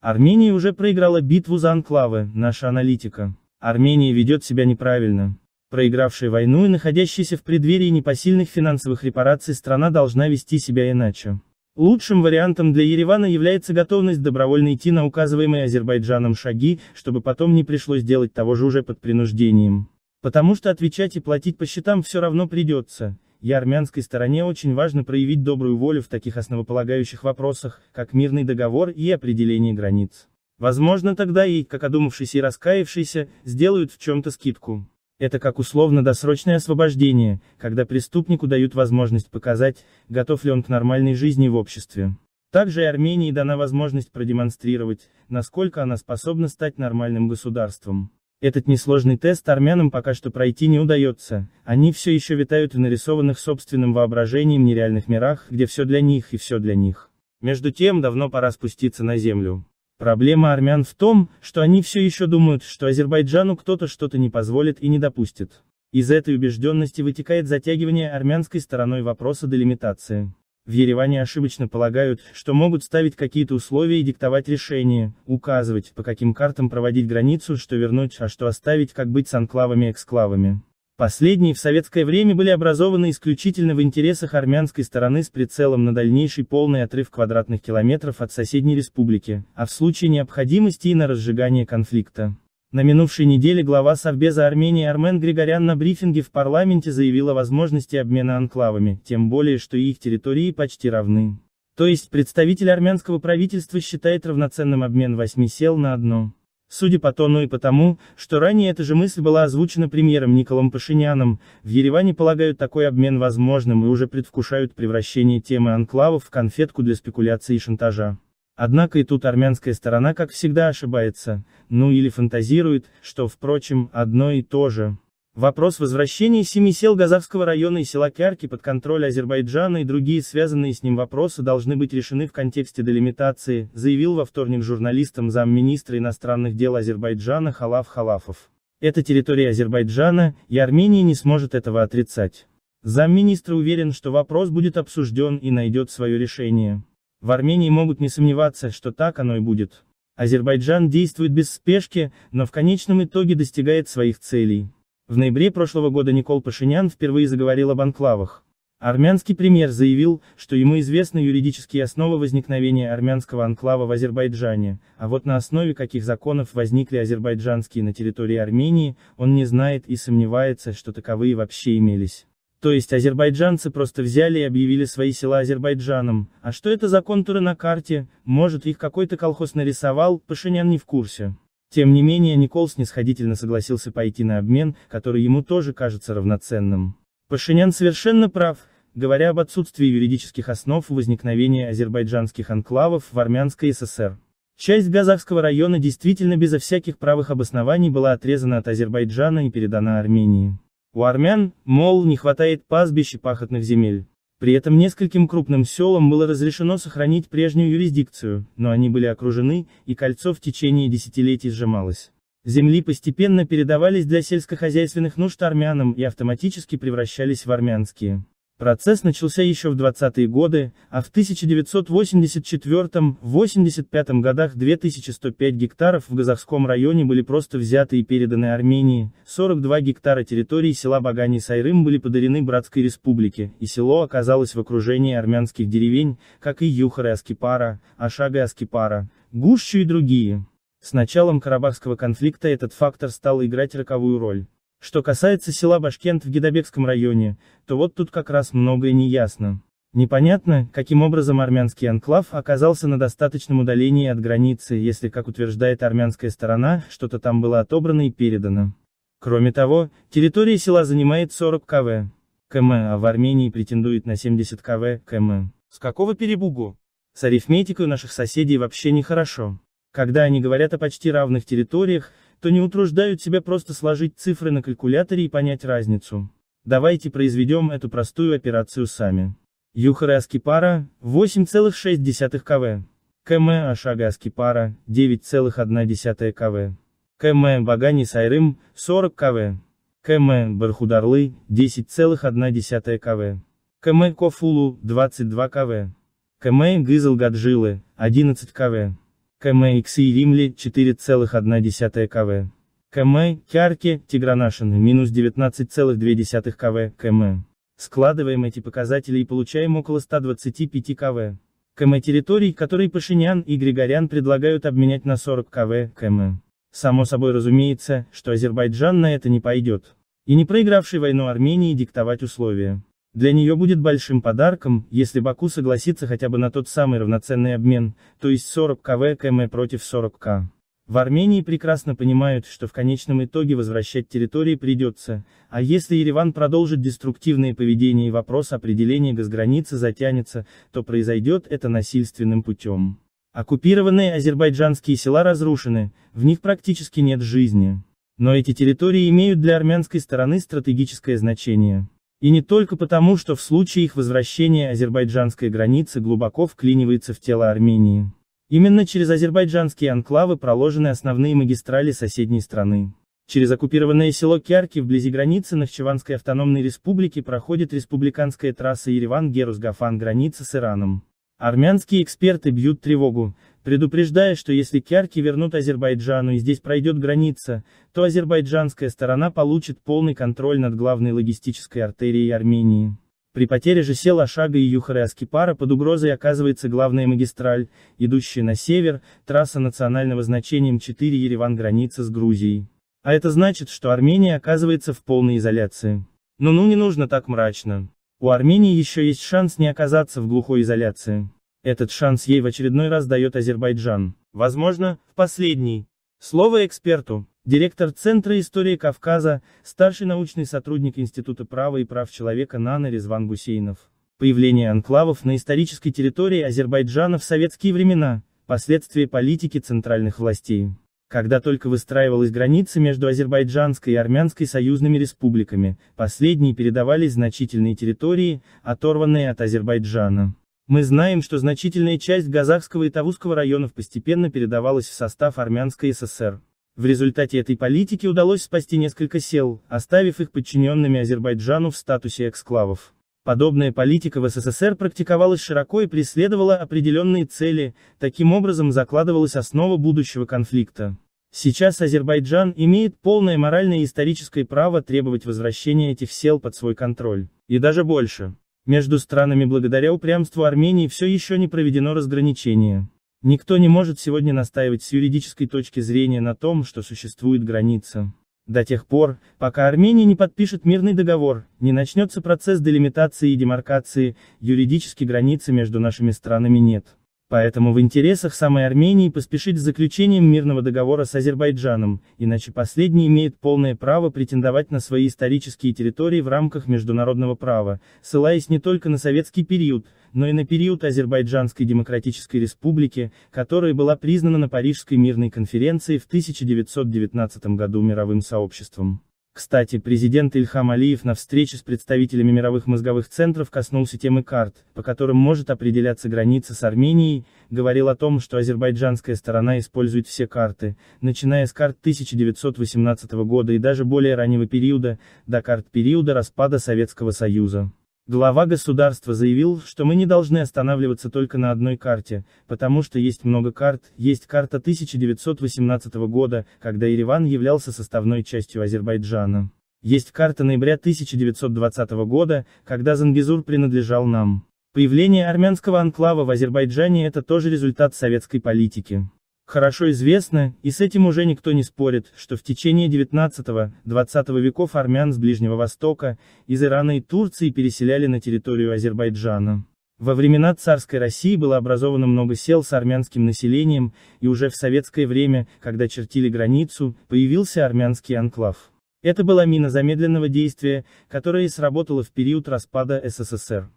Армения уже проиграла битву за анклавы, наша аналитика. Армения ведет себя неправильно. Проигравшая войну и находящаяся в преддверии непосильных финансовых репараций страна должна вести себя иначе. Лучшим вариантом для Еревана является готовность добровольно идти на указываемые Азербайджаном шаги, чтобы потом не пришлось делать того же уже под принуждением. Потому что отвечать и платить по счетам все равно придется, и армянской стороне очень важно проявить добрую волю в таких основополагающих вопросах, как мирный договор и определение границ. Возможно тогда и, как одумавшийся и раскаявшийся, сделают в чем-то скидку. Это как условно-досрочное освобождение, когда преступнику дают возможность показать, готов ли он к нормальной жизни в обществе. Также Армении дана возможность продемонстрировать, насколько она способна стать нормальным государством. Этот несложный тест армянам пока что пройти не удается, они все еще витают в нарисованных собственным воображением нереальных мирах, где все для них и все для них. Между тем давно пора спуститься на землю. Проблема армян в том, что они все еще думают, что Азербайджану кто-то что-то не позволит и не допустит. Из этой убежденности вытекает затягивание армянской стороной вопроса делимитации. В Ереване ошибочно полагают, что могут ставить какие-то условия и диктовать решения, указывать, по каким картам проводить границу, что вернуть, а что оставить, как быть с анклавами эксклавами. Последние в советское время были образованы исключительно в интересах армянской стороны с прицелом на дальнейший полный отрыв квадратных километров от соседней республики, а в случае необходимости и на разжигание конфликта. На минувшей неделе глава Совбеза Армении Армен Григорян на брифинге в парламенте заявил о возможности обмена анклавами, тем более что их территории почти равны. То есть представитель армянского правительства считает равноценным обмен восьми сел на одно. Судя по тону и потому, что ранее эта же мысль была озвучена премьером Николом Пашиняном, в Ереване полагают такой обмен возможным и уже предвкушают превращение темы анклавов в конфетку для спекуляции и шантажа. Однако и тут армянская сторона, как всегда, ошибается, ну или фантазирует, что, впрочем, одно и то же. Вопрос возвращения семи сел Газавского района и села Кярки под контроль Азербайджана и другие связанные с ним вопросы должны быть решены в контексте делимитации, заявил во вторник журналистам замминистра иностранных дел Азербайджана Халав Халафов. Это территория Азербайджана, и Армения не сможет этого отрицать. Замминистра уверен, что вопрос будет обсужден и найдет свое решение. В Армении могут не сомневаться, что так оно и будет. Азербайджан действует без спешки, но в конечном итоге достигает своих целей. В ноябре прошлого года Никол Пашинян впервые заговорил об анклавах. Армянский премьер заявил, что ему известны юридические основы возникновения армянского анклава в Азербайджане, а вот на основе каких законов возникли азербайджанские на территории Армении, он не знает и сомневается, что таковые вообще имелись. То есть азербайджанцы просто взяли и объявили свои села Азербайджаном, а что это за контуры на карте, может их какой-то колхоз нарисовал, Пашинян не в курсе. Тем не менее Никол снисходительно согласился пойти на обмен, который ему тоже кажется равноценным. Пашинян совершенно прав, говоря об отсутствии юридических основ возникновения азербайджанских анклавов в Армянской ССР. Часть Газахского района действительно безо всяких правых обоснований была отрезана от Азербайджана и передана Армении. У армян, мол, не хватает пастбищ и пахотных земель. При этом нескольким крупным селам было разрешено сохранить прежнюю юрисдикцию, но они были окружены, и кольцо в течение десятилетий сжималось. Земли постепенно передавались для сельскохозяйственных нужд армянам и автоматически превращались в армянские. Процесс начался еще в 20-е годы, а в 1984-85 годах 2105 гектаров в Газахском районе были просто взяты и переданы Армении, 42 гектара территории села Багани Сайрым были подарены Братской республике, и село оказалось в окружении армянских деревень, как и Юхары и Аскипара, Ашаг и Аскипара, Гущу и другие. С началом Карабахского конфликта этот фактор стал играть роковую роль. Что касается села Башкент в Гедобекском районе, то вот тут как раз многое не ясно. Непонятно, каким образом армянский анклав оказался на достаточном удалении от границы, если, как утверждает армянская сторона, что-то там было отобрано и передано. Кроме того, территория села занимает 40 кв. км, а в Армении претендует на 70 кв. км. С какого перебугу? С арифметикой у наших соседей вообще нехорошо. Когда они говорят о почти равных территориях, то не утруждают себя просто сложить цифры на калькуляторе и понять разницу. Давайте произведем эту простую операцию сами. Юхара Аскипара, 8,6 кв. КМ Ашага Аскипара, 9,1 кв. КМ Багани Сайрым, 40 кв. КМ Бархударлы, 10,1 кв. КМ Кофулу, 22 кв. КМ Гызл Гаджилы, 11 кв. КМХ и Римле 4,1 кв. КМ, Кярке, Тигранашин, минус 19,2 кв. КМ. Складываем эти показатели и получаем около 125 кв. КМ территорий, которые Пашинян и Григорян предлагают обменять на 40 кв. КМ. Само собой разумеется, что Азербайджан на это не пойдет. И не проигравший войну Армении диктовать условия. Для нее будет большим подарком, если Баку согласится хотя бы на тот самый равноценный обмен, то есть 40 КВ КМ против 40 К. В Армении прекрасно понимают, что в конечном итоге возвращать территории придется, а если Ереван продолжит деструктивное поведение и вопрос определения газграницы затянется, то произойдет это насильственным путем. Оккупированные азербайджанские села разрушены, в них практически нет жизни. Но эти территории имеют для армянской стороны стратегическое значение. И не только потому, что в случае их возвращения азербайджанской границы глубоко вклинивается в тело Армении. Именно через азербайджанские анклавы проложены основные магистрали соседней страны. Через оккупированное село Кярки вблизи границы Нахчеванской автономной республики проходит республиканская трасса Ереван-Герус-Гафан граница с Ираном. Армянские эксперты бьют тревогу, предупреждая, что если Кярки вернут Азербайджану и здесь пройдет граница, то азербайджанская сторона получит полный контроль над главной логистической артерией Армении. При потере же села Шага и Юхара Аскипара под угрозой оказывается главная магистраль, идущая на север, трасса национального значения М4 Ереван-граница с Грузией. А это значит, что Армения оказывается в полной изоляции. Но ну не нужно так мрачно. У Армении еще есть шанс не оказаться в глухой изоляции. Этот шанс ей в очередной раз дает Азербайджан. Возможно, в последний. Слово эксперту. Директор Центра истории Кавказа, старший научный сотрудник Института права и прав человека Нана Резван Гусейнов. Появление анклавов на исторической территории Азербайджана в советские времена – последствия политики центральных властей. Когда только выстраивалась граница между Азербайджанской и Армянской союзными республиками, последние передавались значительные территории, оторванные от Азербайджана. Мы знаем, что значительная часть Казахского и Тавузского районов постепенно передавалась в состав Армянской ССР. В результате этой политики удалось спасти несколько сел, оставив их подчиненными Азербайджану в статусе эксклавов. Подобная политика в СССР практиковалась широко и преследовала определенные цели, таким образом закладывалась основа будущего конфликта. Сейчас Азербайджан имеет полное моральное и историческое право требовать возвращения этих сел под свой контроль. И даже больше. Между странами благодаря упрямству Армении все еще не проведено разграничение. Никто не может сегодня настаивать с юридической точки зрения на том, что существует граница. До тех пор, пока Армения не подпишет мирный договор, не начнется процесс делимитации и демаркации, юридически границы между нашими странами нет. Поэтому в интересах самой Армении поспешить с заключением мирного договора с Азербайджаном, иначе последний имеет полное право претендовать на свои исторические территории в рамках международного права, ссылаясь не только на советский период, но и на период Азербайджанской Демократической Республики, которая была признана на Парижской мирной конференции в 1919 году мировым сообществом. Кстати, президент Ильхам Алиев на встрече с представителями мировых мозговых центров коснулся темы карт, по которым может определяться граница с Арменией, говорил о том, что азербайджанская сторона использует все карты, начиная с карт 1918 года и даже более раннего периода, до карт периода распада Советского Союза. Глава государства заявил, что мы не должны останавливаться только на одной карте, потому что есть много карт, есть карта 1918 года, когда Ереван являлся составной частью Азербайджана. Есть карта ноября 1920 года, когда Зангизур принадлежал нам. Появление армянского анклава в Азербайджане это тоже результат советской политики. Хорошо известно, и с этим уже никто не спорит, что в течение 19-20 веков армян с Ближнего Востока, из Ирана и Турции переселяли на территорию Азербайджана. Во времена царской России было образовано много сел с армянским населением, и уже в советское время, когда чертили границу, появился армянский анклав. Это была мина замедленного действия, которая и сработала в период распада СССР.